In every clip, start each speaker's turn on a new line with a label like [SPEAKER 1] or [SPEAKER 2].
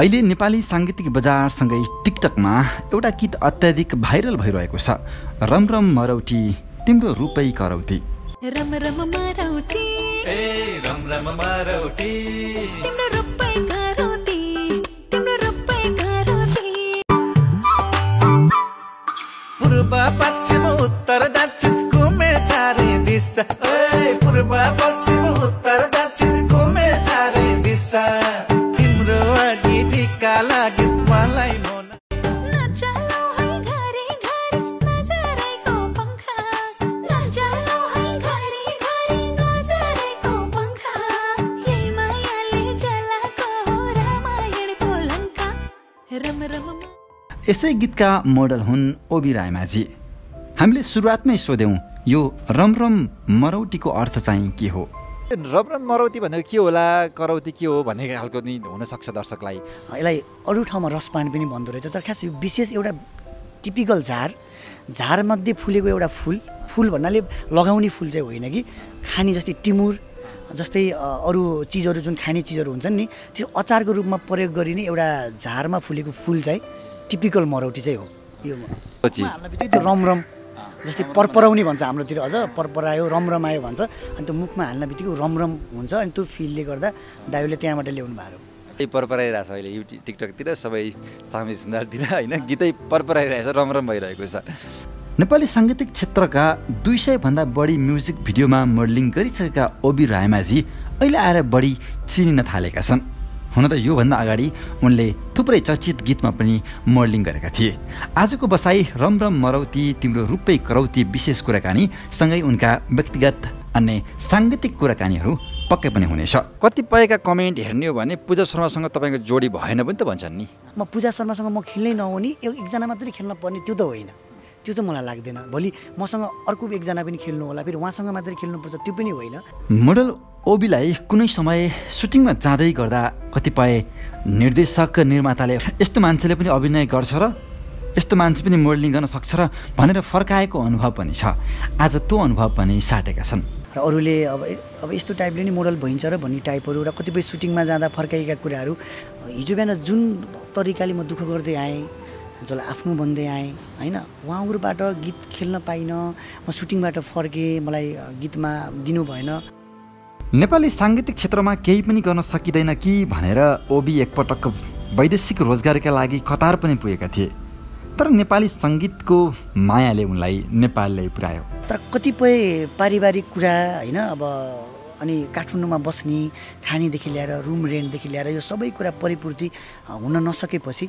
[SPEAKER 1] अहिले नेपाली साङ्गीतिक बजारसँगै टिकटकमा एउटा गीत अत्याधिक भाइरल भइरहेको छ रम रम मरौटी तिम्रो रूपै करौती ए तिम्रो तिम्रो पूर्व पश्चिम उत्तर दक्षिण घुमे चारै दिशा ए पूर्व पश्चिम यसै गीतका मोडल हुन् ओबी रायमाझी हामीले सुरुवातमै सोध्यौँ यो रमरम मरौटीको अर्थ चाहिँ के हो रमरम मरौती भनेको के होला करौती के हो भन्ने खालको नि हुनसक्छ दर्शकलाई यसलाई अरू
[SPEAKER 2] ठाउँमा रसपान पनि भन्दो रहेछ तर खास विशेष एउटा टिपिकल झार झारमध्ये फुलेको एउटा फुल फुल भन्नाले लगाउने फुल चाहिँ होइन कि खाने जस्तै टिमुर जस्तै अरू चिजहरू जुन खाने चिजहरू हुन्छन् नि त्यो अचारको रूपमा प्रयोग गरिने एउटा झारमा फुलेको फुल चाहिँ टिपिकल मरौटी चाहिँ हो
[SPEAKER 1] यो हाल्न त्यो
[SPEAKER 2] रमरम जस्तै परपराउने भन्छ हाम्रोतिर अझ परपरायो रमरमायो भन्छ अनि त्यो मुखमा हाल्न बित्तिकै रमरम हुन्छ अनि त्यो फिलले गर्दा दाइले त्यहाँबाट ल्याउनु
[SPEAKER 1] भएको परपराइरहेछ अहिले युट्युब टिकटकतिर सबै सामाजिक सुन्दरतिर होइन गीतै परपराइरहेछ रमरम भइरहेको छ नेपाली साङ्गीतिक क्षेत्रका दुई सयभन्दा बढी म्युजिक भिडियोमा मोडलिङ गरिसकेका ओबी रायमाझी अहिले आएर बढी चिनिन थालेका छन् हुन त योभन्दा अगाडि उनले थुप्रै चर्चित गीतमा पनि मोडलिङ गरेका थिए आजको बसाई रम रम मरौती तिम्रो रूपै करौती विशेष कुराकानी सँगै उनका व्यक्तिगत अन्य साङ्गीतिक कुराकानीहरू पक्कै पनि हुनेछ कतिपयका कमेन्ट हेर्ने हो भने पूजा शर्मासँग तपाईँको जोडी भएन पनि त भन्छन् नि
[SPEAKER 2] म पूजा शर्मासँग म खेल्नै नहुने एकजना मात्रै खेल्न पर्ने त्यो त होइन त्यो त मलाई लाग्दैन भोलि मसँग अर्को एकजना पनि खेल्नु होला फेरि उहाँसँग मात्रै खेल्नुपर्छ त्यो पनि होइन
[SPEAKER 1] मोडल ओबीलाई कुनै समय सुटिङमा जाँदै गर्दा कतिपय निर्देशक निर्माताले यस्तो मान्छेले पनि अभिनय गर्छ र यस्तो मान्छे पनि मोडलिङ गर्न सक्छ र भनेर फर्काएको अनुभव पनि छ आज त्यो अनुभव पनि साटेका छन्
[SPEAKER 2] र अरूले अब अब यस्तो टाइपले नै मोडल भइन्छ र भन्ने टाइपहरू र कतिपय सुटिङमा जाँदा फर्काइएका कुराहरू हिजो बिहान जुन तरिकाले म दुःख गर्दै आएँ जसलाई आफ्नो भन्दै आएँ होइन उहाँहरूबाट गीत खेल्न पाइनँ म सुटिङबाट फर्केँ मलाई गीतमा दिनु भएन
[SPEAKER 1] नेपाली साङ्गीतिक क्षेत्रमा केही पनि गर्न सकिँदैन कि भनेर ओबी एकपटक वैदेशिक रोजगारका लागि कतार पनि पुगेका थिए तर नेपाली सङ्गीतको मायाले उनलाई नेपालले ल्याइ
[SPEAKER 2] तर कतिपय पारिवारिक कुरा होइन अब अनि काठमाडौँमा बस्ने खानेदेखि ल्याएर रुम रेन्टदेखि ल्याएर यो सबै कुरा परिपूर्ति हुन नसकेपछि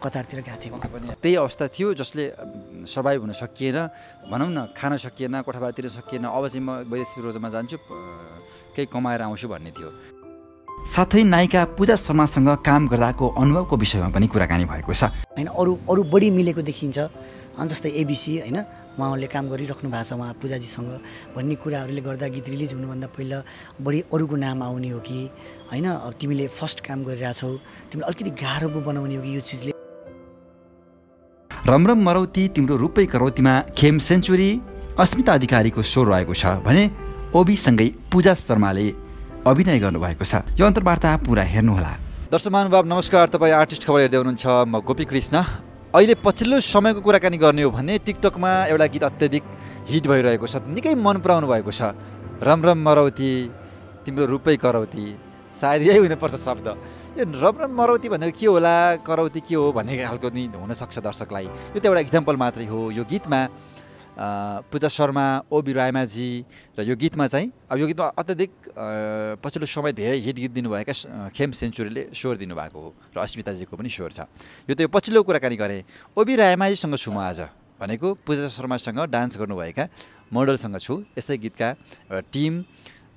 [SPEAKER 2] कतारतिर गएको थियो
[SPEAKER 1] त्यही अवस्था थियो जसले सर्भाइभ हुन सकिएन भनौँ न खान सकिएन कोठाबारतिर सकिएन अब चाहिँ म वैदेशिक रोजमा जान्छु केही कमाएर आउँछु भन्ने थियो साथै नायिका पूजा शर्मासँग काम गर्दाको अनुभवको विषयमा पनि कुराकानी भएको छ
[SPEAKER 2] होइन अरू अरू बढी मिलेको देखिन्छ जस्तै एबिसी होइन उहाँहरूले काम गरिराख्नु भएको छ उहाँ पूजाजीसँग भन्ने कुराहरूले गर्दा गीत रिलिज हुनुभन्दा पहिला बढी अरूको नाम आउने हो कि होइन अब तिमीले फर्स्ट काम गरिरहेछौ तिमीले अलिकति गाह्रो पो बनाउने हो कि यो चिजले
[SPEAKER 1] रमरम मरौती तिम्रो रुपै करौतीमा खेम सेन्चुरी अस्मिता अधिकारीको स्वर रहेको छ भने ओबीसँगै पूजा शर्माले अभिनय गर्नुभएको छ यो अन्तर्वार्ता पुरा हेर्नुहोला दर्शक महानुभाव नमस्कार तपाईँ आर्टिस्ट खबर हेर्दै हुनुहुन्छ म गोपी कृष्ण अहिले पछिल्लो समयको कुराकानी गर्ने हो भने टिकटकमा एउटा गीत अत्यधिक हिट भइरहेको छ निकै मन पराउनु भएको छ रम रम मरौती तिम्रो रूपै करौती सायद यही हुनुपर्छ शब्द यो रम रम मरौती भनेको के होला करौती के हो भन्ने खालको नि हुनसक्छ दर्शकलाई यो त एउटा इक्जाम्पल मात्रै हो यो गीतमा पूजा शर्मा ओबी रायमाझी र यो गीतमा चाहिँ अब यो गीतमा अत्यधिक पछिल्लो समय धेरै हिट गीत दिनुभएका खेम सेन्चुरीले स्वर दिनुभएको हो र अस्मिताजीको पनि स्वर छ यो त यो पछिल्लो कुराकानी गरेँ ओबी रायमाझीसँग छु म आज भनेको पूजा शर्मासँग डान्स गर्नुभएका मोडलसँग छु यस्तै गीतका टिम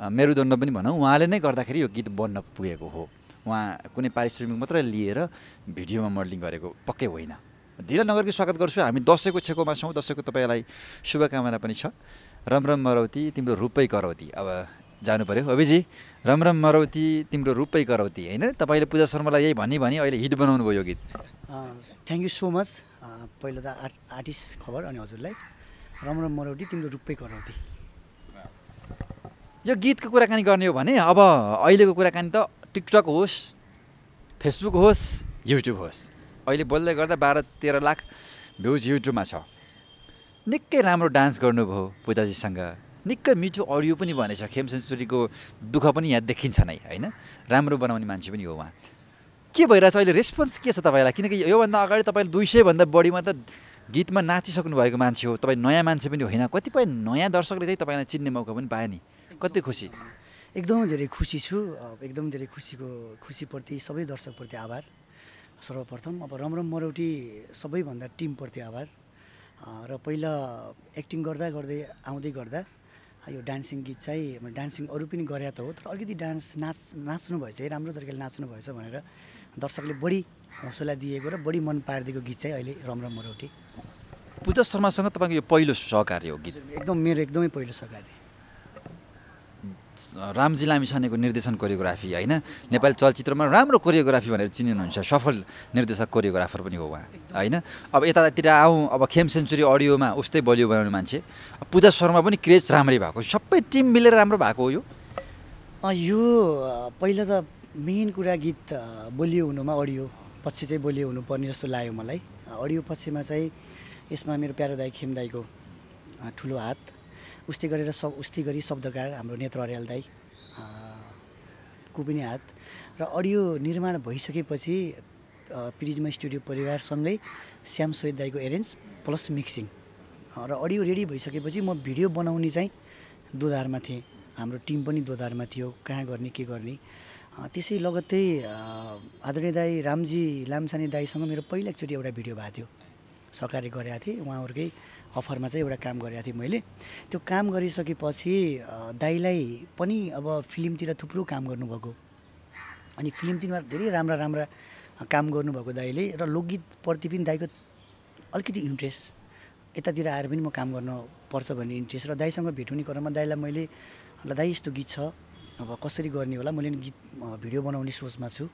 [SPEAKER 1] मेरुदण्ड पनि भनौँ उहाँले नै गर्दाखेरि यो गीत बन्न पुगेको हो उहाँ कुनै पारिश्रमिक मात्रै लिएर भिडियोमा मोडलिङ गरेको पक्कै होइन ढिला नगरको स्वागत गर्छु हामी दसैँको छेकोमा छौँ दसैँको तपाईँलाई शुभकामना पनि छ राम राम मरौती तिम्रो रूपै करौती अब जानु पऱ्यो अभिजी राम मरौती तिम्रो रूपै करौती होइन तपाईँले पूजा शर्मालाई यही भनी भनी अहिले हिट बनाउनु भयो यो गीत
[SPEAKER 2] थ्याङ्क यू सो मच पहिलो त आर्ट आर्टिस्ट खबर अनि हजुरलाई राम राम मरौती तिम्रो रूपै करौती
[SPEAKER 1] यो गीतको कुराकानी गर्ने हो भने अब अहिलेको कुराकानी त टिकटक होस् फेसबुक होस् युट्युब होस् अहिले बोल्दै गर्दा बाह्र तेह्र लाख भ्युज युट्युबमा छ निकै राम्रो डान्स गर्नुभयो पूजाजीसँग निकै मिठो अडियो पनि भनेछ खेम सेन्चुरीको दुःख पनि यहाँ देखिन्छ नै होइन राम्रो बनाउने मान्छे पनि हो उहाँ के भइरहेछ अहिले रेस्पोन्स के छ तपाईँलाई किनकि योभन्दा अगाडि तपाईँले दुई सयभन्दा बढीमा त गीतमा नाचिसक्नु भएको मान्छे हो तपाईँ नयाँ मान्छे पनि होइन कतिपय नयाँ दर्शकले चाहिँ तपाईँलाई चिन्ने मौका पनि पायो नि कति खुसी
[SPEAKER 2] एकदम धेरै खुसी छु एकदम धेरै खुसीको खुसीप्रति सबै दर्शकप्रति आभार सर्वप्रथम अब रमरम मरौटी सबैभन्दा टिमप्रति आभार र पहिला एक्टिङ गर्दा गर्दै आउँदै गर्दा यो डान्सिङ गीत चाहिँ डान्सिङ अरू पनि गरे त हो तर अलिकति डान्स नाच नाच्नु भएछ है राम्रो तरिकाले नाच्नु भएछ भनेर दर्शकले बढी हौसला दिएको र बढी मन पारिदिएको गीत चाहिँ अहिले रमरम मरौटी
[SPEAKER 1] पूजा शर्मासँग तपाईँको यो पहिलो सहकार्य हो गीत
[SPEAKER 2] एकदम मेरो एकदमै पहिलो सहकार्य
[SPEAKER 1] रामजी लामिसानेको निर्देशन कोरियोग्राफी होइन नेपाली चलचित्रमा राम्रो कोरियोग्राफी भनेर चिनिनुहुन्छ सफल निर्देशक कोरियोग्राफर पनि हो उहाँ होइन अब यतातिर आऊ अब खेम सेन्चुरी अडियोमा उस्तै बलियो बनाउने मान्छे पूजा शर्मा पनि क्रेज राम्रै भएको सबै टिम मिलेर राम्रो भएको हो यो
[SPEAKER 2] यो पहिला त मेन कुरा गीत बोलियो हुनुमा अडियो पछि चाहिँ बोलियो हुनुपर्ने जस्तो लाग्यो मलाई अडियो पछिमा चाहिँ यसमा मेरो प्यारो दाई खेम दाईको ठुलो हात उस्तै गरेर सब उस्तै गरी शब्दकार हाम्रो नेत्र अर्याल दाई को पनि हात र अडियो निर्माण भइसकेपछि प्रिजमा स्टुडियो परिवारसँगै श्याम सोहिद दाईको एरेन्ज प्लस मिक्सिङ र अडियो रेडी भइसकेपछि म भिडियो बनाउने चाहिँ दोधारमा थिएँ हाम्रो टिम पनि दोधारमा थियो कहाँ गर्ने के गर्ने त्यसै लगत्तै आदरणीय दाई रामजी लामसाने दाईसँग मेरो पहिला एकचोटि एउटा भिडियो भएको थियो सहकार्य गरेका थिएँ उहाँहरूकै अफरमा चाहिँ एउटा काम गरेका थिएँ मैले त्यो काम गरिसकेपछि दाईलाई पनि अब फिल्मतिर थुप्रो काम गर्नुभएको अनि फिल्मतिर धेरै राम्रा राम्रा काम गर्नुभएको दाईले र लोकगीतप्रति पनि दाईको अलिकति इन्ट्रेस्ट यतातिर आएर पनि म काम गर्न पर्छ भन्ने इन्ट्रेस्ट र दाईसँग भेट हुने क्रममा दाईलाई मैले ल दाई यस्तो गीत छ अब कसरी गर्ने होला मैले गीत भिडियो बनाउने सोचमा छु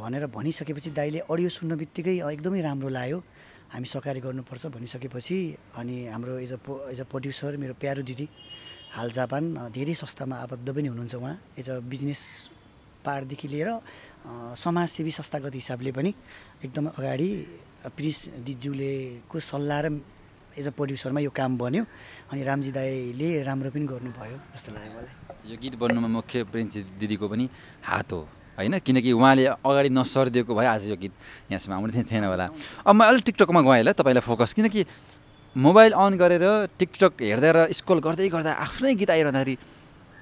[SPEAKER 2] भनेर भनिसकेपछि दाईले अडियो सुन्न बित्तिकै एकदमै राम्रो लाग्यो हामी सकारी गर्नुपर्छ भनिसकेपछि अनि हाम्रो एज अ पो एज अ प्रड्युसर मेरो प्यारो दिदी हाल जापान धेरै संस्थामा आबद्ध पनि हुनुहुन्छ उहाँ एज अ बिजनेस पार्टदेखि लिएर समाजसेवी संस्थागत हिसाबले पनि एकदम अगाडि प्रिस दिज्यूले को सल्लाह र एज अ प्रड्युसरमा यो काम बन्यो अनि रामजी दाईले राम्रो पनि गर्नुभयो जस्तो लाग्यो मलाई
[SPEAKER 1] यो गीत बन्नुमा मुख्य प्रिन्स दिदीको पनि हात हो होइन किनकि उहाँले अगाडि नसरिदिएको भए आज यो गीत यहाँसम्म आउने थिएन होला अब म अलिक टिकटकमा गएँ ल तपाईँलाई फोकस किनकि मोबाइल अन गरेर टिकटक हेर्दा र स्क्रोल गर्दै गर्दा आफ्नै गीत आइरहँदाखेरि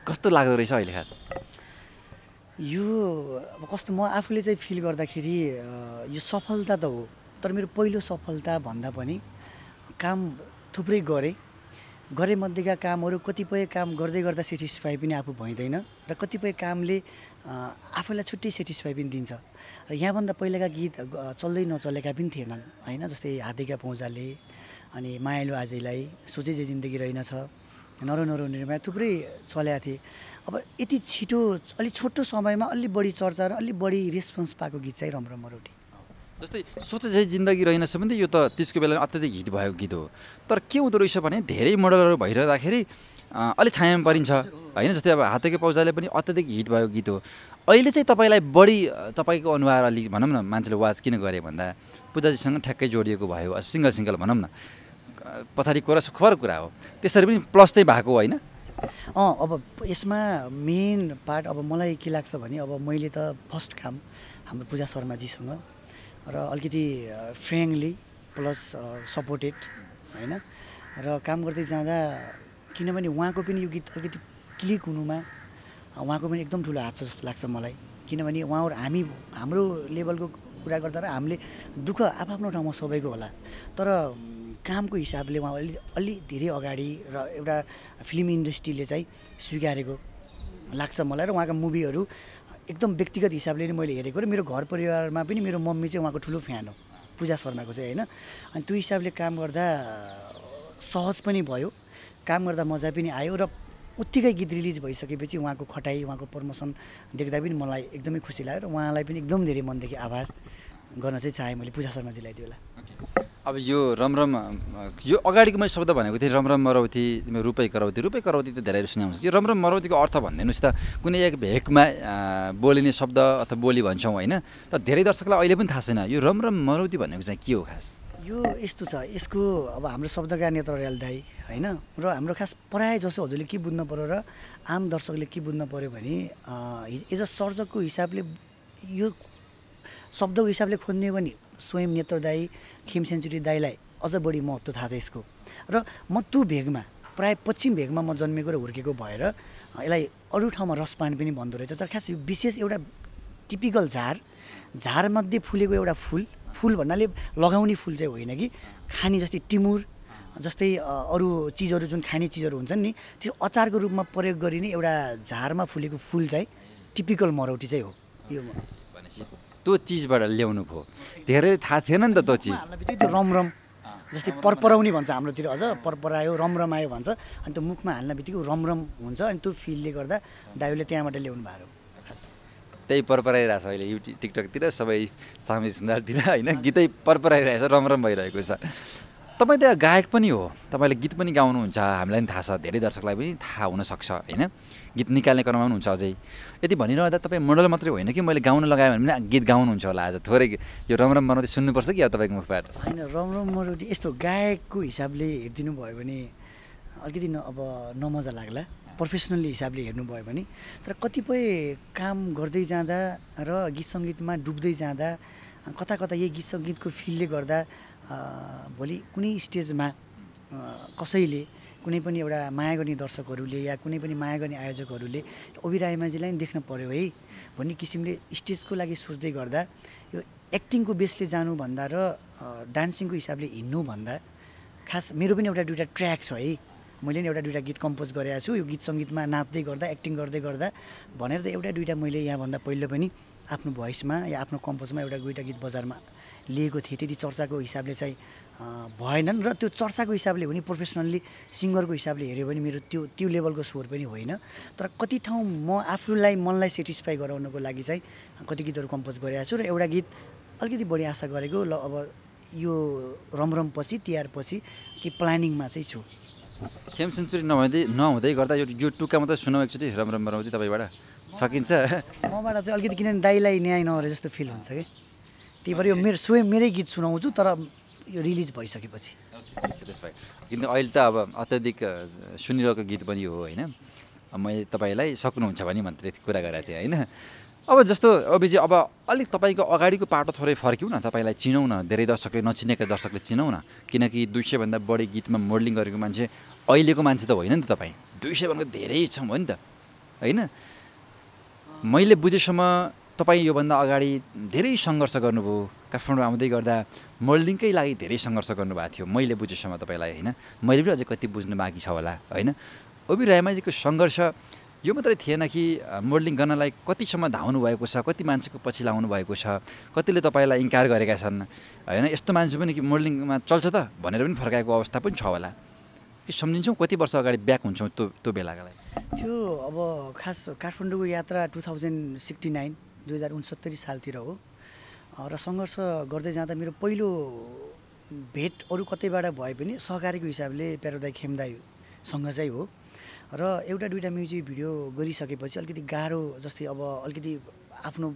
[SPEAKER 1] कस्तो लाग्दो रहेछ अहिले खास
[SPEAKER 2] यो अब कस्तो म आफूले चाहिँ फिल गर्दाखेरि यो सफलता त हो तर मेरो पहिलो सफलता भन्दा पनि काम थुप्रै गरेँ गरेमध्येका कामहरू कतिपय काम गर्दै गर्दा सेटिस्फाई पनि आफू भइँदैन र कतिपय कामले आफूलाई छुट्टै सेटिस्फाई पनि दिन्छ र यहाँभन्दा पहिलाका गीत चल्दै नचलेका पनि थिएनन् होइन जस्तै हातेका पौजाले अनि मायालु आजैलाई सोचे जे जिन्दगी रहेनछ नरो नरो निर्माण थुप्रै चलेका थिए अब यति छिटो अलिक छोटो समयमा अलिक बढी चर्चा र अलिक बढी रेस्पोन्स पाएको गीत चाहिँ रम्रो मरोटी
[SPEAKER 1] जस्तै सोचे चाहिँ जिन्दगी रहेनछ भने यो त त्यसको बेला अत्याधिक हिट भएको गीत हो तर के हुँदो रहेछ भने धेरै मर्डरहरू भइरहँदाखेरि अलिक छायामा परिन्छ होइन जस्तै अब हातेको पौजाले पनि अत्यधिक हिट भएको गीत हो अहिले चाहिँ तपाईँलाई बढी तपाईँको अनुहार अलिक भनौँ न मान्छेले वाच किन गरे भन्दा पूजाजीसँग ठ्याक्कै जोडिएको भयो सिङ्गल सिङ्गल भनौँ न पछाडि कुरा खबर कुरा हो त्यसरी पनि प्लस चाहिँ भएको होइन
[SPEAKER 2] अँ अब यसमा मेन पार्ट अब मलाई के लाग्छ भने अब मैले त फर्स्ट काम हाम्रो पूजा शर्माजीसँग र अलिकति फ्रेङ्कली प्लस सपोर्टेड होइन र काम गर्दै जाँदा किनभने उहाँको पनि यो गीत अलिकति क्लिक हुनुमा उहाँको पनि एकदम ठुलो हात छ जस्तो लाग्छ मलाई किनभने उहाँहरू हामी हाम्रो लेभलको कुरा गर्दा र हामीले दुःख आफ्नो ठाउँमा सबैको होला तर कामको हिसाबले उहाँ अलि अलि धेरै अगाडि र एउटा फिल्म इन्डस्ट्रीले चाहिँ स्वीकारेको लाग्छ मलाई र उहाँका मुभीहरू एकदम व्यक्तिगत हिसाबले नै मैले हेरेको र मेरो घर परिवारमा पनि मेरो मम्मी चाहिँ उहाँको ठुलो फ्यान हो पूजा शर्माको चाहिँ होइन अनि त्यो हिसाबले काम गर्दा सहज पनि भयो काम गर्दा मजा पनि आयो र उत्तिकै गीत रिलिज भइसकेपछि उहाँको खटाइ उहाँको प्रमोसन देख्दा पनि मलाई एकदमै खुसी लाग्यो र उहाँलाई पनि एकदम धेरै मनदेखि आभार गर्न चाहिँ चाहेँ मैले पूजा शर्माजीलाई त्यो बेला
[SPEAKER 1] अब यो रमरम यो अगाडिको मैले शब्द भनेको थिएँ रमरम मरौती रुपै कराउती रुपै कराउती त धेरै सुनाउँछ यो रमरम मरौतीको अर्थ भनिदिनुहोस् त कुनै एक भेकमा बोलिने शब्द अथवा बोली भन्छौँ होइन त धेरै दर्शकलाई अहिले पनि थाहा छैन यो रमरम मरौती भनेको चाहिँ के हो खास
[SPEAKER 2] यो यस्तो छ यसको अब हाम्रो शब्दकार नेत्र रेल दाई होइन र हाम्रो खास प्रायः जसो हजुरले के बुझ्नु पऱ्यो र आम दर्शकले के बुझ्नु पऱ्यो भने एज अ सर्जकको हिसाबले यो शब्दको हिसाबले खोज्ने भने स्वयं नेत्र दाई खेम सेन्चुरी दाईलाई अझ बढी महत्त्व थाहा छ यसको र म त्यो भेगमा प्रायः पश्चिम भेगमा म जन्मेको र हुर्केको भएर यसलाई अरू ठाउँमा रसपान पनि भन्दो रहेछ तर खास विशेष एउटा टिपिकल झार झारमध्ये फुलेको एउटा फुल फुल भन्नाले लगाउने फुल चाहिँ होइन कि खाने जस्तै टिमुर जस्तै अरू चिजहरू जुन खाने चिजहरू हुन्छन् नि त्यो अचारको रूपमा प्रयोग गरिने एउटा झारमा फुलेको फुल चाहिँ टिपिकल मरौटी चाहिँ हो
[SPEAKER 1] यो भनेपछि त्यो चिजबाट ल्याउनु भयो धेरै थाहा थिएन नि त त्यो चिज
[SPEAKER 2] त्यो रमरम जस्तै परपराउने भन्छ हाम्रोतिर अझ परपरायो रमरमायो भन्छ अनि त्यो मुखमा हाल्न बित्तिकै रमरम हुन्छ अनि त्यो फिलले गर्दा दाइले त्यहाँबाट ल्याउनु भएको
[SPEAKER 1] त्यही परपराइरहेछ अहिले युट्युब टिकटकतिर सबै सामाजिक सञ्जालतिर होइन गीतै परपराइरहेछ रमरम भइरहेको छ तपाईँ त गायक पनि हो तपाईँले गीत पनि गाउनुहुन्छ हामीलाई पनि थाहा छ धेरै दर्शकलाई पनि थाहा हुनसक्छ होइन गीत निकाल्ने क्रममा पनि हुन्छ अझै यति भनिरहँदा तपाईँ मोडल मात्रै होइन कि मैले गाउन लगाएँ भने पनि गीत गाउनुहुन्छ होला आज थोरै यो रमरम बनाउँदै सुन्नुपर्छ कि अब तपाईँको मुखबाट
[SPEAKER 2] होइन रमरम बनाउँदै यस्तो गायकको हिसाबले हेरिदिनु भयो भने अलिकति अब नमजा लाग्ला प्रोफेसनल्ली हिसाबले हेर्नुभयो भने तर कतिपय काम गर्दै जाँदा र गीत सङ्गीतमा डुब्दै जाँदा कता कता यही गीत सङ्गीतको फिल्डले गर्दा भोलि कुनै स्टेजमा कसैले कुनै पनि एउटा माया गर्ने दर्शकहरूले या कुनै पनि माया गर्ने आयोजकहरूले ओबिरायमाजीलाई पनि देख्न पऱ्यो है भन्ने किसिमले स्टेजको लागि सोच्दै गर्दा यो एक्टिङको बेसले जानुभन्दा र डान्सिङको हिसाबले हिँड्नुभन्दा खास मेरो पनि एउटा दुइटा ट्र्याक छ है मैले नि एउटा दुइटा गीत कम्पोज गरेको छु यो गीत सङ्गीतमा नाच्दै गर्दा एक्टिङ गर्दै गर्दा भनेर त एउटा दुइटा मैले यहाँभन्दा पहिलो पनि आफ्नो भोइसमा या आफ्नो कम्पोजमा एउटा दुइटा गीत बजारमा लिएको थिएँ त्यति चर्चाको हिसाबले चाहिँ भएनन् र त्यो चर्चाको हिसाबले भने प्रोफेसनल्ली सिङ्गरको हिसाबले हेऱ्यो भने मेरो त्यो त्यो लेभलको स्वर पनि होइन तर कति ठाउँ म आफूलाई मनलाई सेटिस्फाई गराउनको लागि चाहिँ कति गीतहरू कम्पोज गरेको छु र एउटा गीत अलिकति बढी आशा गरेको ल अब यो रमरमपछि पछि तिहार के प्लानिङमा चाहिँ छु
[SPEAKER 1] खेम सेन्चुरी नहुँदै नहुँदै गर्दा यो यो टुक्का मात्रै सुनौ एकचोटि राम्रो तपाईँबाट सकिन्छ
[SPEAKER 2] मबाट चाहिँ अलिकति किनभने दाईलाई न्याय नहरे जस्तो फिल हुन्छ कि त्यही भएर यो मेरो स्वयं मेरै गीत सुनाउँछु तर यो रिलिज भइसकेपछि
[SPEAKER 1] किन अहिले त अब अत्याधिक सुनिरहेको गीत पनि हो होइन मैले तपाईँलाई सक्नुहुन्छ भने भन्दै कुरा गरेको थिएँ होइन अब जस्तो अभिजी अब अलिक तपाईँको अगाडिको पाटो थोरै फर्क्यौँ न तपाईँलाई चिनौँ न धेरै दर्शकले नचिनेका दर्शकले चिनौँ न किनकि दुई सयभन्दा बढी गीतमा मोडलिङ गरेको मान्छे अहिलेको मान्छे त होइन नि त तपाईँ दुई सयभन्दा धेरै छौँ हो नि त होइन मैले बुझेसम्म तपाईँ योभन्दा अगाडि धेरै सङ्घर्ष गर्नुभयो काठमाडौँ आउँदै गर्दा मोडलिङकै लागि धेरै सङ्घर्ष गर्नुभएको थियो मैले बुझेसम्म तपाईँलाई होइन मैले पनि अझै कति बुझ्नु बाँकी छ होला होइन ओबी रायमाजीको सङ्घर्ष यो मात्रै थिएन कि मोडलिङ गर्नलाई कतिसम्म धाउनु भएको छ कति मान्छेको पछि लाउनु भएको छ कतिले तपाईँलाई इन्कार गरेका छन् होइन यस्तो मान्छे पनि कि मोडलिङमा चल्छ त भनेर पनि फर्काएको अवस्था पनि छ होला कि सम्झिन्छौँ कति वर्ष अगाडि ब्याक हुन्छौँ त्यो त्यो बेलाको
[SPEAKER 2] लागि त्यो अब खास काठमाडौँको यात्रा टु थाउजन्ड सिक्सटी नाइन दुई हजार उन्सत्तरी सालतिर हो र सङ्घर्ष गर्दै जाँदा मेरो पहिलो भेट अरू कतैबाट भए पनि सहकारीको हिसाबले प्यारोदाई खेमदाईसँग चाहिँ हो र एउटा दुइटा म्युजिक भिडियो गरिसकेपछि अलिकति गाह्रो जस्तै अब अलिकति आफ्नो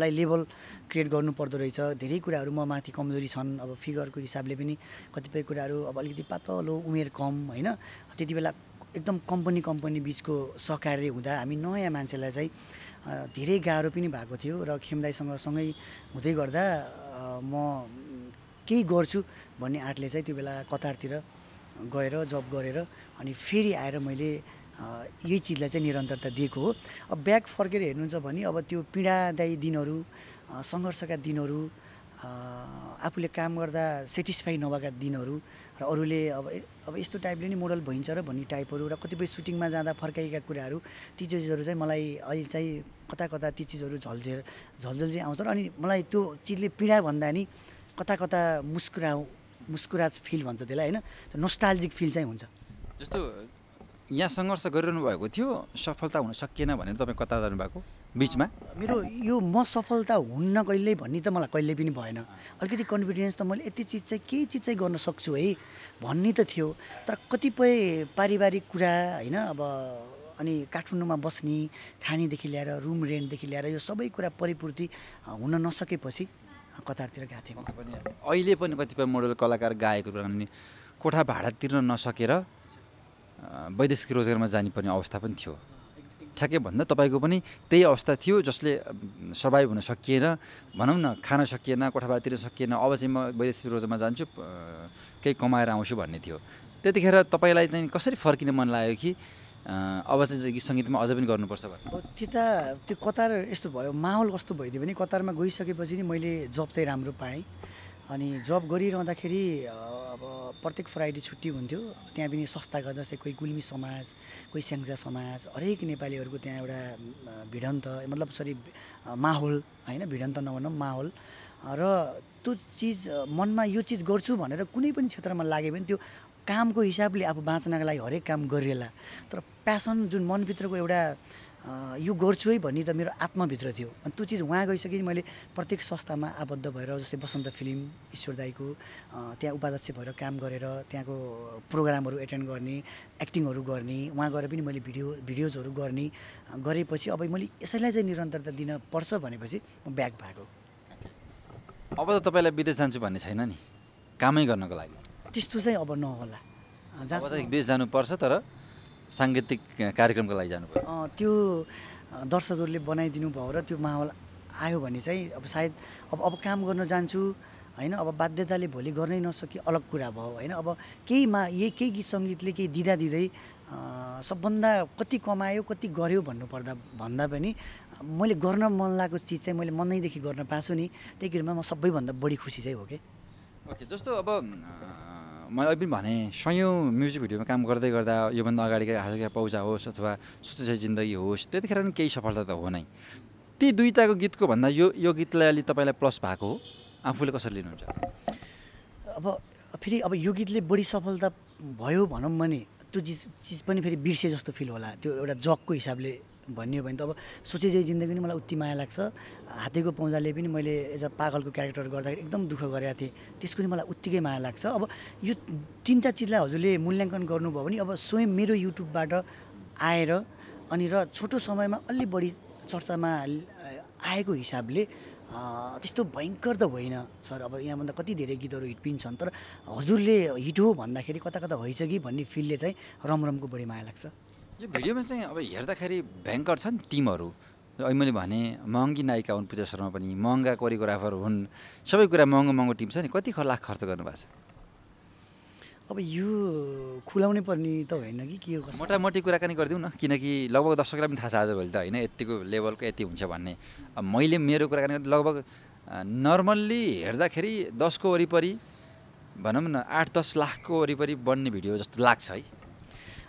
[SPEAKER 2] लाई लेभल क्रिएट गर्नुपर्दो रहेछ धेरै कुराहरू म माथि कमजोरी छन् अब फिगरको हिसाबले पनि कतिपय कुराहरू अब अलिकति पातलो उमेर कम होइन त्यति बेला एकदम कम्पनी कम्पनी बिचको सहकार्य हुँदा हामी नयाँ मान्छेलाई चाहिँ धेरै गाह्रो पनि भएको थियो र खेमदाईसँग सँगै हुँदै गर्दा म केही गर्छु भन्ने आँटले चाहिँ त्यो बेला कतारतिर गएर जब गरेर अनि फेरि आएर मैले यही चिजलाई चाहिँ निरन्तरता दिएको हो अब ब्याग फर्केर हेर्नुहुन्छ भने अब त्यो पीडादायी दिनहरू सङ्घर्षका दिनहरू आफूले काम गर्दा सेटिस्फाई नभएका दिनहरू र अरूले अब अब यस्तो टाइपले नै मोडल भइन्छ र भन्ने टाइपहरू र कतिपय सुटिङमा जाँदा फर्काइएका कुराहरू ती चिजहरू चाहिँ मलाई अहिले चाहिँ कता कता ती चिजहरू झल्झेर झल्झल चाहिँ आउँछ अनि मलाई त्यो चिजले पीडा भन्दा नि कता कता मुस्कुरा मुस्कुराज फिल भन्छ त्यसलाई होइन नोस्टालजिक फिल चाहिँ हुन्छ
[SPEAKER 1] जस्तो यहाँ सङ्घर्ष गरिरहनु भएको थियो सफलता हुन सकिएन भनेर तपाईँ कता जानुभएको बिचमा
[SPEAKER 2] मेरो यो म सफलता हुन्न कहिल्यै भन्ने त मलाई कहिले पनि भएन अलिकति कन्फिडेन्स त मैले यति चिज चाहिँ केही चिज चाहिँ गर्न सक्छु है भन्ने त थियो तर कतिपय पारिवारिक कुरा होइन अब अनि काठमाडौँमा बस्ने खानेदेखि ल्याएर रुम रेन्टदेखि ल्याएर यो सबै कुरा परिपूर्ति हुन नसकेपछि कतारतिर गएको थिएँ
[SPEAKER 1] अहिले पनि कतिपय मोडल कलाकार गाएको कारणले कोठा भाडा तिर्न नसकेर वैदेशिक रोजगारमा जानुपर्ने अवस्था पनि थियो ठ्याक्कै भन्दा तपाईँको पनि त्यही अवस्था थियो जसले सर्भाइभ हुन सकिएन भनौँ न खान सकिएन कोठा भाडा तिर्न सकिएन अब चाहिँ म वैदेशिक रोजगारमा जान्छु केही कमाएर आउँछु भन्ने थियो त्यतिखेर तपाईँलाई चाहिँ कसरी फर्किन मन लाग्यो कि गीत सङ्गीतमा अझै पनि गर्नुपर्छ भन्नु
[SPEAKER 2] त्यता त्यो कतार यस्तो भयो माहौल कस्तो भइदियो भने कतारमा गइसकेपछि नि मैले जब चाहिँ राम्रो पाएँ अनि जब गरिरहँदाखेरि अब प्रत्येक फ्राइडे छुट्टी हुन्थ्यो त्यहाँ पनि संस्थागत जस्तै कोही गुल्मी समाज कोही स्याङ्जा समाज हरेक नेपालीहरूको त्यहाँ एउटा भिडन्त मतलब सरी माहौल होइन भिडन्त नभनौँ माहौल र त्यो चिज मनमा यो चिज गर्छु भनेर कुनै पनि क्षेत्रमा लाग्यो भने त्यो कामको हिसाबले अब बाँच्नको लागि हरेक काम गरिएला तर प्यासन जुन मनभित्रको एउटा यो गर्छु है भन्ने त मेरो आत्माभित्र थियो अनि त्यो चिज उहाँ गइसके मैले प्रत्येक संस्थामा आबद्ध भएर जस्तै बसन्त फिल्म ईश्वर दाईको त्यहाँ उपाध्यक्ष भएर काम गरेर त्यहाँको प्रोग्रामहरू एटेन्ड गर्ने एक्टिङहरू गर्ने उहाँ गएर पनि मैले भिडियो भिडियोजहरू गर्ने गरेपछि अब मैले यसैलाई चाहिँ निरन्तरता दिन पर्छ भनेपछि म ब्याक भएको
[SPEAKER 1] अब त तपाईँलाई विदेश जान्छु भन्ने छैन नि कामै गर्नको लागि
[SPEAKER 2] त्यस्तो चाहिँ अब नहोला
[SPEAKER 1] जहाँ देश जानुपर्छ तर साङ्गीतिक कार्यक्रमको लागि जानु
[SPEAKER 2] त्यो दर्शकहरूले बनाइदिनु भयो र त्यो माहौल आयो भने चाहिँ अब सायद अब अब काम गर्न जान्छु होइन अब बाध्यताले भोलि गर्नै नसके अलग कुरा भयो होइन अब केही मा यही केही गीत सङ्गीतले केही दिँदा दिँदै सबभन्दा कति कमायो कति गऱ्यो भन्नुपर्दा भन्दा पनि मैले गर्न मन लागेको चिज चाहिँ मैले मनैदेखि गर्न पाएको छु नि त्यही कुरोमा म सबैभन्दा बढी खुसी चाहिँ हो कि
[SPEAKER 1] ओके जस्तो अब मैले अहिले पनि भने सयौँ म्युजिक भिडियोमा काम गर्दै गर्दा योभन्दा अगाडिका हाँसका पौजा होस् अथवा सुचेसा जिन्दगी होस् त्यतिखेर पनि केही सफलता त हो नै ती दुईवटाको गीतको भन्दा यो यो गीतलाई अलि तपाईँलाई प्लस भएको हो आफूले कसरी लिनुहुन्छ
[SPEAKER 2] अब फेरि अब यो गीतले बढी सफलता भयो भनौँ भने त्यो चिज चिज पनि फेरि बिर्से जस्तो फिल होला त्यो एउटा जगको हिसाबले भन्यो भने त अब सोचे जे जिन्दगी पनि मलाई उत्ति माया लाग्छ हात्तीको पौजाले पनि मैले एज अ पागलको क्यारेक्टर गर्दाखेरि एकदम दुःख गरेका थिएँ त्यसको पनि मलाई उत्तिकै माया लाग्छ अब यो तिनवटा चिजलाई हजुरले मूल्याङ्कन गर्नुभयो भने अब स्वयं मेरो युट्युबबाट आएर अनि र छोटो समयमा अलि बढी चर्चामा आएको हिसाबले त्यस्तो भयङ्कर त होइन सर अब यहाँभन्दा कति धेरै गीतहरू हिट पनि छन् तर हजुरले हिट हो भन्दाखेरि कता कता होइछ कि भन्ने फिलले चाहिँ रमरमको बढी माया लाग्छ
[SPEAKER 1] यो भिडियोमा चाहिँ अब हेर्दाखेरि भ्याङ्कर छन् टिमहरू अहिले मैले भने महँगी नायिका हुन् पूजा शर्मा पनि महँगा कोरियोग्राफर हुन् सबै कुरा महँगो महँगो टिम छ नि कति लाख खर्च गर्नुभएको छ
[SPEAKER 2] अब यो खुलाउनै पर्ने त होइन कि के हो
[SPEAKER 1] मोटामोटी कुराकानी गरिदिउँ न किनकि लगभग दर्शकलाई पनि थाहा छ आजभोलि त होइन यतिको लेभलको यति हुन्छ भन्ने अब मैले मेरो कुराकानी लगभग नर्मल्ली हेर्दाखेरि दसको वरिपरि भनौँ न आठ दस लाखको वरिपरि बन्ने भिडियो जस्तो लाग्छ है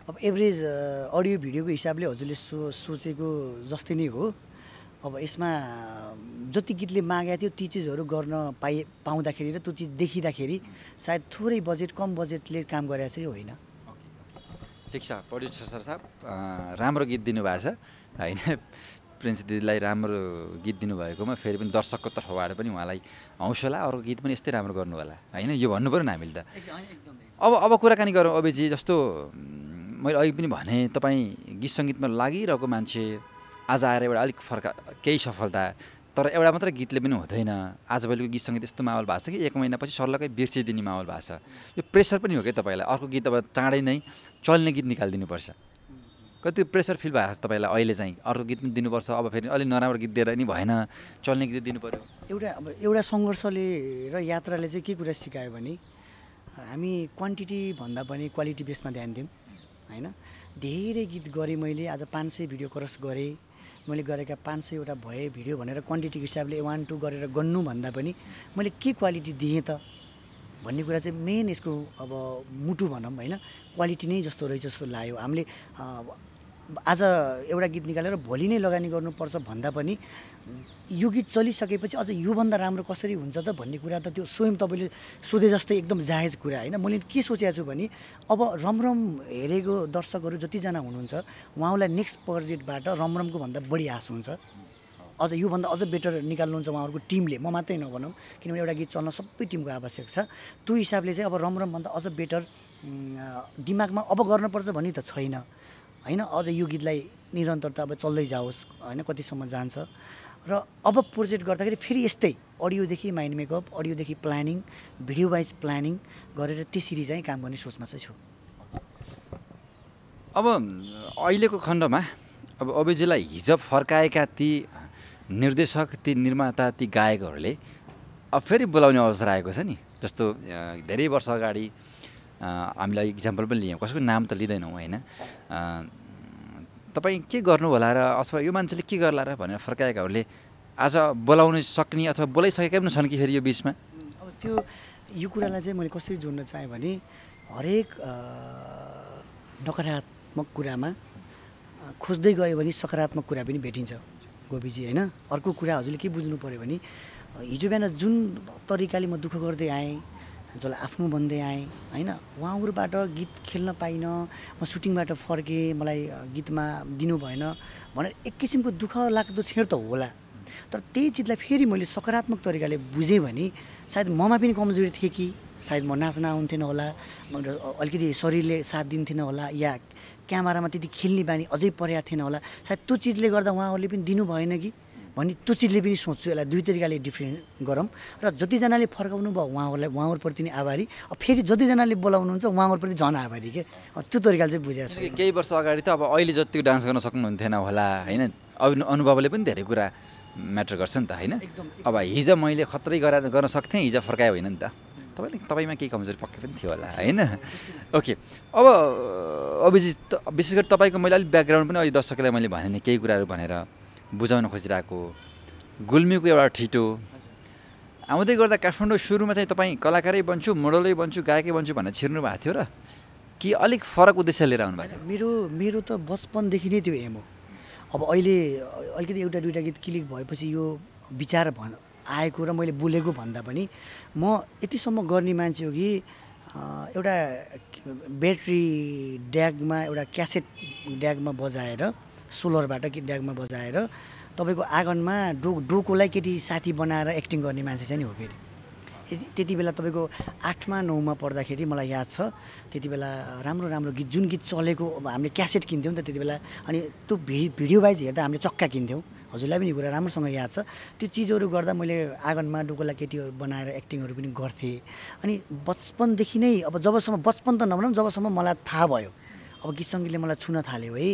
[SPEAKER 2] अब एभरेज अडियो भिडियोको हिसाबले हजुरले सो सोचेको जस्तै नै हो अब यसमा जति गीतले मागेको थियो ती चिजहरू गर्न पाइ पाउँदाखेरि र त्यो चिज देखिँदाखेरि सायद थोरै बजेट कम बजेटले काम गरेर
[SPEAKER 1] चाहिँ होइन ठिक छ प्रड्युसर साहब राम्रो गीत दिनुभएको छ होइन प्रिन्स दिदीलाई राम्रो गीत दिनुभएकोमा फेरि पनि दर्शकको तर्फबाट पनि उहाँलाई हौसला अरू गीत पनि यस्तै राम्रो गर्नु होला होइन यो भन्नु पऱ्यो नि हामीले त अब अब कुराकानी गरौँ अभिजी जस्तो मैले अघि पनि भने तपाईँ गीत सङ्गीतमा लागिरहेको मान्छे आज आएर एउटा अलिक फर्का केही सफलता तर एउटा मात्रै गीतले पनि हुँदैन आजभोलिको गीत सङ्गीत यस्तो माहौल भएको छ कि एक महिनापछि सर्लकै बिर्सिदिने माहौल भएको छ यो प्रेसर पनि हो कि तपाईँलाई अर्को गीत अब चाँडै नै चल्ने गीत निकालिदिनुपर्छ कति प्रेसर फिल भएको छ तपाईँलाई अहिले चाहिँ अर्को गीत पनि दिनुपर्छ अब फेरि अलिक नराम्रो गीत दिएर नि भएन चल्ने गीत दिनु पऱ्यो
[SPEAKER 2] एउटा अब एउटा सङ्घर्षले र यात्राले चाहिँ के कुरा सिकायो भने हामी क्वान्टिटी भन्दा पनि क्वालिटी बेसमा ध्यान दियौँ होइन धेरै गीत गरेँ मैले आज पाँच सय भिडियो क्रस गरेँ मैले गरेका पाँच सयवटा भए भिडियो भनेर क्वान्टिटीको हिसाबले वान टू गरेर गर्नुभन्दा पनि मैले के क्वालिटी दिएँ त भन्ने कुरा चाहिँ मेन यसको अब मुटु भनौँ होइन क्वालिटी नै जस्तो रहेछ जस्तो लाग्यो हामीले आज एउटा गीत निकालेर भोलि नै लगानी गर्नुपर्छ भन्दा पनि यो गीत चलिसकेपछि अझ योभन्दा राम्रो कसरी हुन्छ त भन्ने कुरा त त्यो स्वयं तपाईँले सोधे जस्तै एकदम जायज कुरा होइन मैले के सोचेको छु भने अब रमरम हेरेको दर्शकहरू जतिजना हुनुहुन्छ उहाँहरूलाई नेक्स्ट प्रोजेक्टबाट रमरमको भन्दा बढी आश हुन्छ अझ योभन्दा अझ बेटर निकाल्नुहुन्छ उहाँहरूको टिमले म मात्रै नभनौँ किनभने एउटा गीत चल्न सबै टिमको आवश्यक छ त्यो हिसाबले चाहिँ अब रमरमभन्दा अझ बेटर दिमागमा अब गर्नुपर्छ भन्ने त छैन होइन अझ यो गीतलाई निरन्तरता अब चल्दै जाओस् होइन कतिसम्म जान्छ र अब प्रोजेक्ट गर्दाखेरि फेरि यस्तै अडियोदेखि माइन्ड मेकअप अडियोदेखि प्लानिङ भिडियो वाइज प्लानिङ गरेर त्यसरी चाहिँ काम गर्ने सोचमा चाहिँ छु
[SPEAKER 1] अब अहिलेको खण्डमा अब अभिजीलाई हिजो फर्काएका ती निर्देशक ती निर्माता ती गायकहरूले अब फेरि बोलाउने अवसर आएको छ नि जस्तो धेरै वर्ष अगाडि हामीलाई इक्जाम्पल पनि लियौँ कसैको नाम त लिँदैनौँ होइन तपाईँ के गर्नु होला र अथवा यो मान्छेले के गर्ला र भनेर फर्काएकाहरूले आज बोलाउन सक्ने अथवा बोलाइसकेका पनि छन् कि फेरि यो बिचमा
[SPEAKER 2] अब त्यो यो कुरालाई चाहिँ मैले कसरी जोड्न चाहेँ भने हरेक नकारात्मक कुरामा खोज्दै गयो भने सकारात्मक कुरा पनि भेटिन्छ गोपीजी होइन अर्को कुरा हजुरले के बुझ्नु पऱ्यो भने हिजो बिहान जुन तरिकाले म दुःख गर्दै आएँ जसलाई आफ्नो भन्दै आएँ होइन उहाँहरूबाट गीत खेल्न पाइनँ म सुटिङबाट फर्केँ मलाई गीतमा दिनु भएन भनेर एक किसिमको दुःख लाग्दो छेड त होला तर त्यही चिजलाई फेरि मैले सकारात्मक तरिकाले बुझेँ भने सायद ममा पनि कमजोरी थिएँ कि सायद म नाच्न आउँथेन होला अलिकति शरीरले साथ दिन्थेन होला या क्यामेरामा त्यति खेल्ने बानी अझै पर्याएको थिएन होला सायद त्यो चिजले गर्दा उहाँहरूले पनि दिनु भएन कि भने त्यो चिजले पनि सोच्छु यसलाई दुई तरिकाले डिफ्रेन्ट गरौँ र जतिजनाले फर्काउनु भयो उहाँहरूलाई उहाँहरूप्रति नै आभारी फेरि जतिजनाले बोलाउनुहुन्छ उहाँहरूप्रति झन आभारी के त्यो तरिकाले चाहिँ बुझाएको छु
[SPEAKER 1] केही वर्ष अगाडि त अब अहिले जतिको डान्स गर्न सक्नुहुन्थेन होला होइन अब अनुभवले पनि धेरै कुरा म्याटर गर्छ नि त होइन अब हिजो मैले खत्रै गरेर गर्न सक्थेँ हिजो फर्कायो होइन नि त तपाईँले तपाईँमा केही कमजोरी पक्कै पनि थियो होला होइन ओके अब अभिजित विशेष गरी तपाईँको मैले अलिक ब्याकग्राउन्ड पनि अहिले दर्शकलाई मैले भने केही कुराहरू भनेर बुझाउन खोजिरहेको गुल्मीको एउटा ठिटो आउँदै गर्दा काठमाडौँ सुरुमा चाहिँ तपाईँ कलाकारै बन्छु मोडलै बन्छु गायकै बन्छु भनेर छिर्नु भएको थियो र कि अलिक फरक उद्देश्य लिएर आउनु भएको थियो
[SPEAKER 2] मेरो मेरो त बचपनदेखि नै त्यो एम हो अब अहिले अलिकति एउटा दुइटा गीत क्लिक भएपछि यो विचार भन आएको र मैले बोलेको भन्दा पनि म यतिसम्म गर्ने मान्छे हो कि एउटा ब्याट्री ड्यागमा एउटा क्यासेट ड्यागमा बजाएर सोलरबाट ड्यागमा बजाएर तपाईँको आँगनमा डो डोकोलाई केटी साथी बनाएर एक्टिङ गर्ने मान्छे चाहिँ नि हो फेरि त्यति बेला तपाईँको आठमा नौमा पढ्दाखेरि मलाई याद छ त्यति बेला राम्रो राम्रो गीत जुन गीत चलेको अब हामीले क्यासेट किन्थ्यौँ नि त त्यति बेला अनि त्यो भिडियो भिडियो वाइज हेर्दा हामीले चक्का किन्थ्यौँ हजुरलाई पनि यो कुरा राम्रोसँग याद छ त्यो चिजहरू गर्दा मैले आँगनमा डुकोला केटीहरू बनाएर एक्टिङहरू पनि गर्थेँ अनि बचपनदेखि नै अब जबसम्म बचपन त नभनौँ जबसम्म मलाई थाहा भयो अब गीत सङ्गीतले मलाई छुन थाल्यो है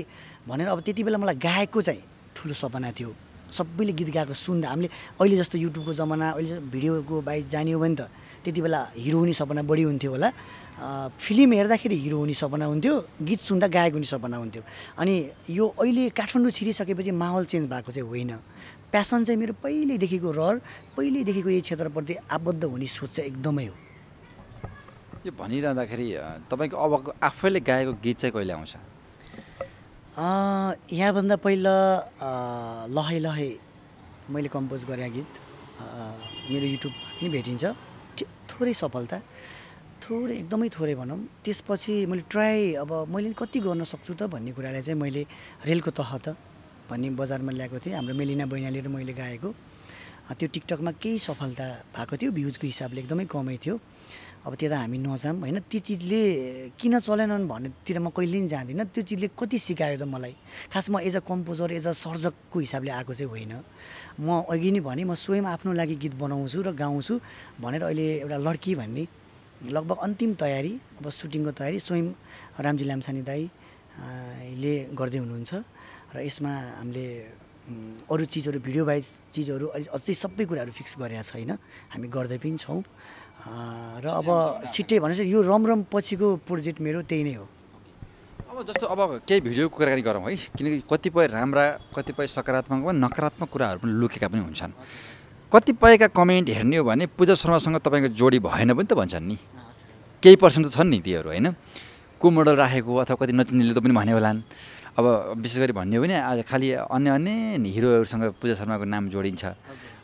[SPEAKER 2] भनेर अब त्यति बेला मलाई गाएको चाहिँ ठुलो सपना थियो सबैले गीत गाएको सुन्दा हामीले अहिले जस्तो युट्युबको जमाना अहिले भिडियोको बाहेक जान्यो भने त त्यति बेला हिरो हुने सपना बढी हुन्थ्यो होला फिल्म हेर्दाखेरि हिरो हुने सपना हुन्थ्यो गीत सुन्दा गायक हुने सपना हुन्थ्यो अनि यो अहिले काठमाडौँ छिरिसकेपछि माहौल चेन्ज भएको चाहिँ होइन प्यासन चाहिँ मेरो पहिल्यैदेखिको रहर पहिल्यैदेखिको यही क्षेत्रप्रति आबद्ध हुने सोच चाहिँ एकदमै हो
[SPEAKER 1] यो भनिरहँदाखेरि तपाईँको अब आफैले गाएको गीत चाहिँ कहिले आउँछ
[SPEAKER 2] यहाँभन्दा पहिला लहै लहै मैले कम्पोज गरेँ गीत मेरो युट्युब पनि भेटिन्छ थोरै सफलता थोरै एकदमै थोरै भनौँ त्यसपछि मैले ट्राई अब मैले कति गर्न सक्छु त भन्ने कुरालाई चाहिँ मैले रेलको तह त भन्ने बजारमा ल्याएको थिएँ हाम्रो मेलिना बैनाले र मैले गाएको त्यो टिकटकमा केही सफलता भएको थियो भ्युजको हिसाबले एकदमै कमै थियो अब त हामी नजाऊँ होइन त्यो चिजले किन चलेनन् भन्नेतिर म कहिले पनि जाँदिनँ त्यो चिजले कति सिकायो त मलाई खास म as a composer as a सर्जकको हिसाबले आएको चाहिँ होइन म अघि नै भने म स्वयं आफ्नो लागि गीत बनाउँछु र गाउँछु भनेर अहिले एउटा लड्की भन्ने लगभग अन्तिम तयारी अब सुटिङको तयारी स्वयं रामजी लाम्सानी दाईले गर्दै हुनुहुन्छ र यसमा हामीले अरू चिजहरू भिडियो बाइज चिजहरू अझै सबै कुराहरू फिक्स गरेका छैन हामी गर्दै पनि छौँ र अब छिट्टै भनेपछि यो रमरम पछिको प्रोजेक्ट मेरो त्यही नै हो
[SPEAKER 1] अब जस्तो अब केही भिडियोको कुराकानी गरौँ है किनकि कतिपय राम्रा कतिपय सकारात्मक वा नकारात्मक कुराहरू पनि लुकेका पनि हुन्छन् कतिपयका कमेन्ट हेर्ने हो भने पूजा शर्मासँग तपाईँको जोडी भएन पनि त भन्छन् नि केही पर्सेन्ट त छन् नि त्योहरू होइन को मोडल राखेको अथवा कति नचिन्नेले त पनि भने होलान् अब विशेष गरी भन्ने हो भने आज खालि अन्य अन्य हिरोहरूसँग पूजा शर्माको नाम जोडिन्छ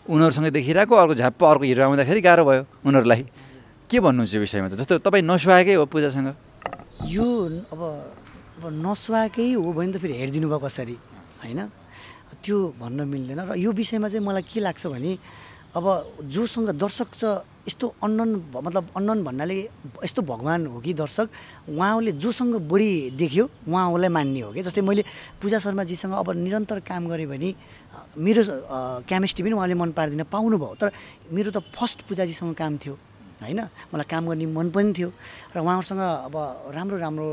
[SPEAKER 1] उनीहरूसँग देखिरहेको अर्को झ्याप्प अर्को हिरो आउँदाखेरि गाह्रो भयो उनीहरूलाई के भन्नुहुन्छ यो विषयमा त जस्तो तपाईँ नसुहाएकै हो पूजासँग
[SPEAKER 2] यो अब अब नसुहाएकै हो भने त फेरि हेरिदिनु भयो कसरी होइन त्यो भन्न मिल्दैन र यो विषयमा चाहिँ मलाई के लाग्छ भने अब जोसँग दर्शक छ यस्तो अन्नन मतलब अन्नन भन्नाले यस्तो भगवान् हो कि दर्शक उहाँले जोसँग बढी देख्यो उहाँहरूलाई मान्ने हो कि जस्तै मैले पूजा शर्माजीसँग अब निरन्तर काम गरेँ भने मेरो केमिस्ट्री पनि उहाँले मन पार्दिनँ पाउनुभयो तर मेरो त फर्स्ट पूजाजीसँग काम थियो होइन मलाई काम गर्ने मन पनि थियो र उहाँहरूसँग अब राम्रो राम्रो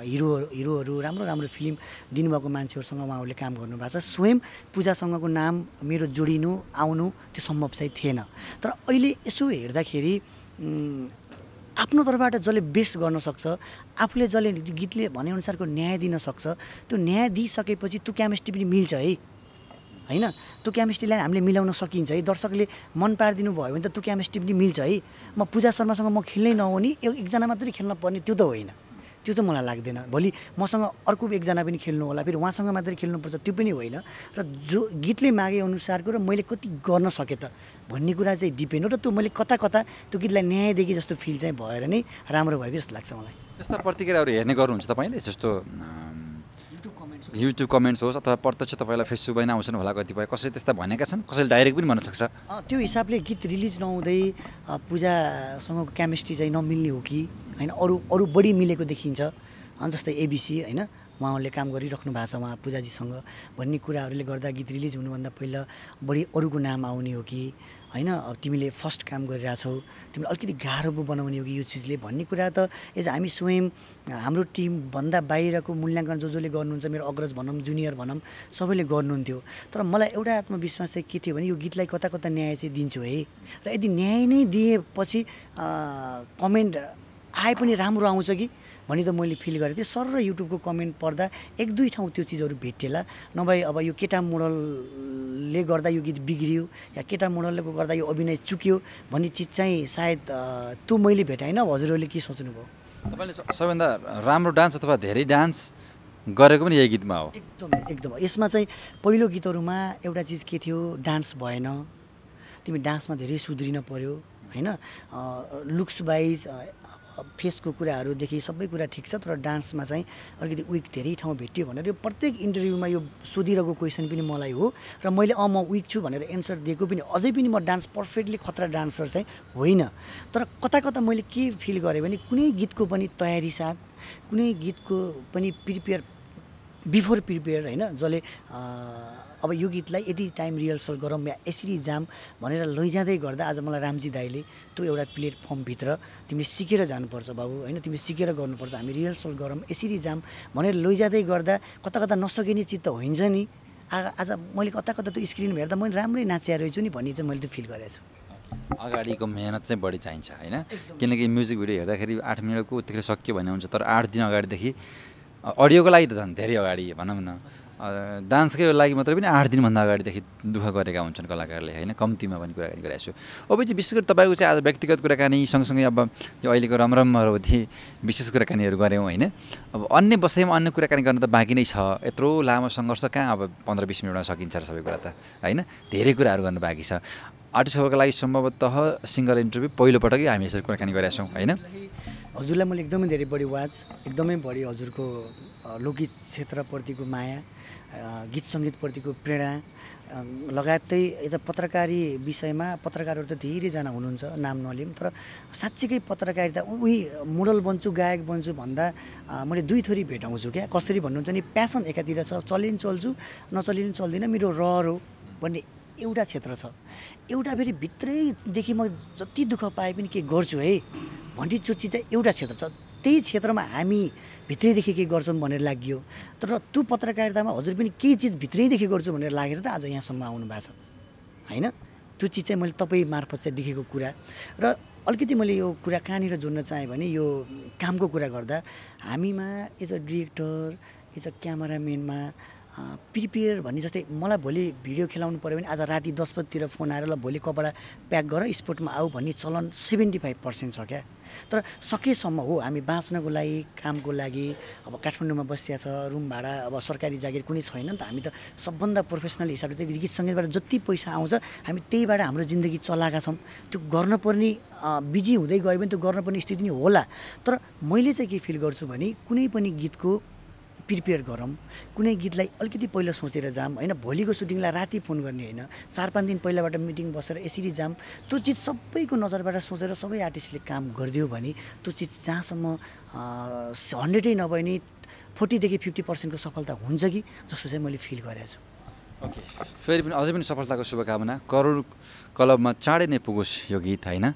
[SPEAKER 2] हिरोहरू हिरोहरू राम्रो राम्रो फिल्म दिनुभएको मान्छेहरूसँग उहाँहरूले काम गर्नुभएको छ स्वयं पूजासँगको नाम मेरो जोडिनु आउनु त्यो सम्भव चाहिँ थिएन तर अहिले यसो हेर्दाखेरि आफ्नो तर्फबाट जसले बेस्ट गर्न सक्छ आफूले जसले गीतले भनेअनुसारको न्याय दिन सक्छ त्यो न्याय दिइसकेपछि त्यो केमिस्ट्री पनि मिल्छ है होइन त्यो केमिस्ट्रीलाई हामीले मिलाउन सकिन्छ है दर्शकले मन पारिदिनु भयो भने त त्यो केमिस्ट्री पनि मिल्छ है म पूजा शर्मासँग म खेल्नै नहुने एकजना मात्रै खेल्न पर्ने त्यो त होइन त्यो त मलाई लाग्दैन भोलि मसँग अर्को एकजना पनि खेल्नु होला फेरि उहाँसँग मात्रै खेल्नुपर्छ त्यो पनि होइन र जो गीतले मागे अनुसारको र मैले कति गर्न सकेँ त भन्ने कुरा चाहिँ डिपेन्ड हो र त्यो मैले कता कता त्यो गीतलाई न्यायदेखि जस्तो फिल चाहिँ भएर नै राम्रो भयो जस्तो लाग्छ मलाई
[SPEAKER 1] यस्ता प्रतिक्रियाहरू हेर्ने गर्नुहुन्छ तपाईँले जस्तो युट्युब कमेन्ट्स होस् अथवा प्रत्यक्ष तपाईँलाई फेसबुकमै नै आउँछन् होला कतिपय कसैले त्यस्ता भनेका छन् कसैले डाइरेक्ट पनि भन्न सक्छ
[SPEAKER 2] त्यो हिसाबले गीत रिलिज नहुँदै पूजासँगको केमिस्ट्री चाहिँ नमिल्ने हो कि होइन अरू अरू बढी मिलेको देखिन्छ जस्तै एबिसी होइन उहाँहरूले काम गरिराख्नु भएको छ उहाँ पूजाजीसँग भन्ने कुराहरूले गर्दा गीत रिलिज हुनुभन्दा पहिला बढी अरूको नाम आउने हो कि होइन अब तिमीले फर्स्ट काम गरिरहेछौ तिमीले अलिकति गाह्रो पो बनाउने हो कि यो चिजले भन्ने कुरा त एज हामी स्वयं हाम्रो टिमभन्दा बाहिरको मूल्याङ्कन जो जसले गर्नुहुन्छ मेरो अग्रज भनौँ जुनियर भनौँ सबैले गर्नुहुन्थ्यो तर मलाई एउटा आत्मविश्वास चाहिँ के थियो भने यो गीतलाई कता कता न्याय चाहिँ दिन्छु है र यदि न्याय नै दिएपछि कमेन्ट आए पनि राम्रो आउँछ कि भन्ने त मैले फिल गरेको थिएँ सर र युट्युबको कमेन्ट पढ्दा एक दुई ठाउँ त्यो चिजहरू भेटेला नभए अब यो केटा मोडलले गर्दा यो गीत बिग्रियो या केटा मोडलले गर्दा यो अभिनय चुक्यो भन्ने चिज चाहिँ सायद त्यो मैले भेटाइनँ हजुरहरूले के सोच्नुभयो
[SPEAKER 1] तपाईँले सबैभन्दा राम्रो डान्स अथवा धेरै डान्स गरेको पनि यही गीतमा हो एकदमै
[SPEAKER 2] एकदम यसमा चाहिँ पहिलो गीतहरूमा एउटा चिज के थियो डान्स भएन तिमी डान्समा धेरै सुध्रिन पऱ्यो होइन लुक्स वाइज फेसको कुराहरूदेखि सबै कुरा ठिक छ तर डान्समा चाहिँ अलिकति विक धेरै ठाउँ भेट्यो भनेर यो प्रत्येक इन्टरभ्यूमा यो सोधिरहेको क्वेसन पनि मलाई हो र मैले अँ म विक छु भनेर एन्सर दिएको पनि अझै पनि म डान्स पर्फेक्टली खतरा डान्सर चाहिँ होइन तर कता कता मैले के फिल गरेँ भने कुनै गीतको पनि तयारी साथ कुनै गीतको पनि प्रिपेयर बिफोर प्रिपेयर होइन जसले अब यो गीतलाई यति टाइम रिहर्सल गरौँ या यसरी जाम भनेर लैजाँदै गर्दा आज मलाई रामजी दाईले त्यो एउटा प्लेटफर्मभित्र तिमीले सिकेर जानुपर्छ बाबु होइन तिमीले सिकेर गर्नुपर्छ हामी रिहर्सल गरौँ यसरी जाम भनेर लैजाँदै गर्दा कता कता नसकिने चित्त होइन्छ नि आ आज मैले कता कता त्यो स्क्रिन हेर्दा मैले राम्रै नाच्या रहेछु नि भन्ने चाहिँ मैले त्यो फिल गरेको छु
[SPEAKER 1] अगाडिको मेहनत चाहिँ बढी चाहिन्छ होइन किनकि म्युजिक भिडियो हेर्दाखेरि आठ मिनटको उत्तिकै सक्यो भन्ने हुन्छ तर आठ दिन अगाडिदेखि अडियोको लागि त झन् धेरै अगाडि भनौँ न डान्सकै लागि मात्रै पनि आठ दिनभन्दा अगाडिदेखि दुःख गरेका हुन्छन् कलाकारले होइन कम्तीमा पनि कुराकानी गरिरहेको छु अब चाहिँ विशेष गरी तपाईँको चाहिँ आज व्यक्तिगत कुराकानी सँगसँगै अब यो अहिलेको रमरम अवधि विशेष कुराकानीहरू गऱ्यौँ होइन अब अन्य बसाइमा अन्य कुराकानी गर्न त बाँकी नै छ यत्रो लामो सङ्घर्ष कहाँ अब पन्ध्र बिस मिनटमा सकिन्छ र सबै कुरा त होइन धेरै कुराहरू गर्नु बाँकी छ आर्टिस्टहरूको लागि सम्भवतः सिङ्गल इन्टरभ्यू पहिलोपटकै हामी यसरी कुराकानी गरेका छौँ होइन
[SPEAKER 2] हजुरलाई मैले एकदमै धेरै बढी वाच एकदमै बढी हजुरको लोकगीत क्षेत्रप्रतिको माया गीत सङ्गीतप्रतिको प्रेरणा लगायतै यता पत्रकारी विषयमा पत्रकारहरू त धेरैजना हुनुहुन्छ नाम नलिउँ तर साँच्चीकै पत्रकारिता उही मोडल बन्छु गायक बन्छु भन्दा मैले दुई थोरी भेटाउँछु क्या कसरी भन्नुहुन्छ नि प्यासन एकातिर छ चलिन चल्छु नचलि पनि चल्दिनँ मेरो रहर हो भन्ने एउटा क्षेत्र छ एउटा फेरि भित्रैदेखि म जति दुःख पाए पनि के गर्छु है भन्ने चुच्ची चाहिँ एउटा क्षेत्र छ त्यही क्षेत्रमा हामी भित्रैदेखि के गर्छौँ भनेर लाग्यो तर त्यो पत्रकारितामा हजुर पनि केही चिज भित्रैदेखि गर्छु भनेर लागेर त आज यहाँसम्म आउनु भएको छ होइन त्यो चिज चाहिँ मैले तपाईँ मार्फत चाहिँ देखेको कुरा र अलिकति मैले यो कुरा कहाँनिर जोड्न चाहेँ भने यो कामको कुरा गर्दा हामीमा as a director as a क्यामेराम्यानमा प्रिपेयर भन्ने जस्तै मलाई भोलि भिडियो खेलाउनु पऱ्यो भने आज राति दस बजीतिर फोन आएर ल भोलि कपडा प्याक गर स्पोर्टमा आऊ भन्ने चलन सेभेन्टी फाइभ पर्सेन्ट छ क्या तर सकेसम्म हो हामी बाँच्नको लागि कामको लागि अब काठमाडौँमा बसिया छ रुम भाडा अब सरकारी जागिर कुनै छैन नि त हामी त सबभन्दा प्रोफेसनल हिसाबले त्यो गीत सङ्गीतबाट जति पैसा आउँछ हामी त्यहीबाट हाम्रो जिन्दगी चलाएका छौँ त्यो गर्नुपर्ने बिजी हुँदै गयो भने त्यो गर्नुपर्ने स्थिति नै होला तर मैले चाहिँ के फिल गर्छु भने कुनै पनि गीतको प्रिपेयर गरौँ कुनै गीतलाई अलिकति पहिला सोचेर जाम होइन भोलिको सुटिङलाई राति फोन गर्ने होइन चार पाँच दिन पहिलाबाट मिटिङ बसेर यसरी जाम त्यो चिज सबैको नजरबाट सोचेर सबै आर्टिस्टले काम गरिदियो भने त्यो चिज जहाँसम्म हन्ड्रेडै नभए नि फोर्टीदेखि फिफ्टी पर्सेन्टको सफलता हुन्छ कि जस्तो चाहिँ मैले फिल गरेको छु
[SPEAKER 1] ओके फेरि पनि अझै पनि सफलताको शुभकामना करोड क्लबमा चाँडै नै पुगोस् यो गीत होइन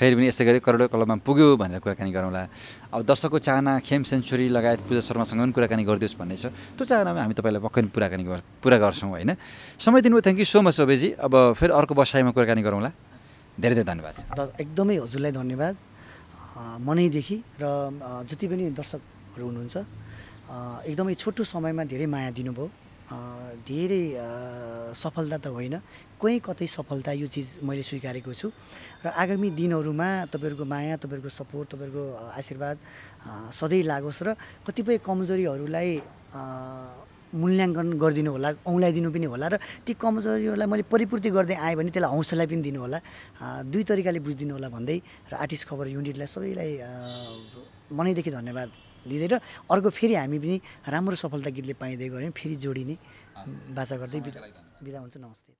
[SPEAKER 1] फेरि पनि यसै गरी करोडौँ कलममा पुग्यो भनेर कुराकानी गरौँला अब दर्शकको चाहना खेम सेन्चुरी लगायत पूजा शर्मासँग पनि कुराकानी गरिदियोस् भन्ने छ त्यो चाहनामा हामी तपाईँलाई पक्कै पनि कुराकानी पुरा गर्छौँ होइन समय दिनुभयो थ्याङ्क यू सो मच अबेजी अब फेरि अर्को बसाइमा कुराकानी गरौँला धेरै धेरै धन्यवाद
[SPEAKER 2] एकदमै हजुरलाई धन्यवाद मनैदेखि र जति पनि दर्शकहरू हुनुहुन्छ एकदमै छोटो समयमा धेरै माया दिनुभयो धेरै सफलता त होइन कहीँ कतै सफलता यो चिज मैले स्वीकारेको छु र आगामी दिनहरूमा तपाईँहरूको माया तपाईँहरूको सपोर्ट तपाईँहरूको आशीर्वाद सधैँ लागोस् र कतिपय कमजोरीहरूलाई मूल्याङ्कन गरिदिनु होला औँलाइदिनु पनि होला र ती कमजोरीहरूलाई मैले परिपूर्ति गर्दै आएँ भने त्यसलाई हौसला पनि दिनु होला दुई तरिकाले बुझिदिनु होला भन्दै र आर्टिस्ट खबर युनिटलाई सबैलाई मनैदेखि धन्यवाद लिँदै र अर्को फेरि हामी पनि राम्रो सफलता गीतले पाइँदै गऱ्यौँ फेरि जोडिने बाचा गर्दै बिदा हुन्छ नमस्ते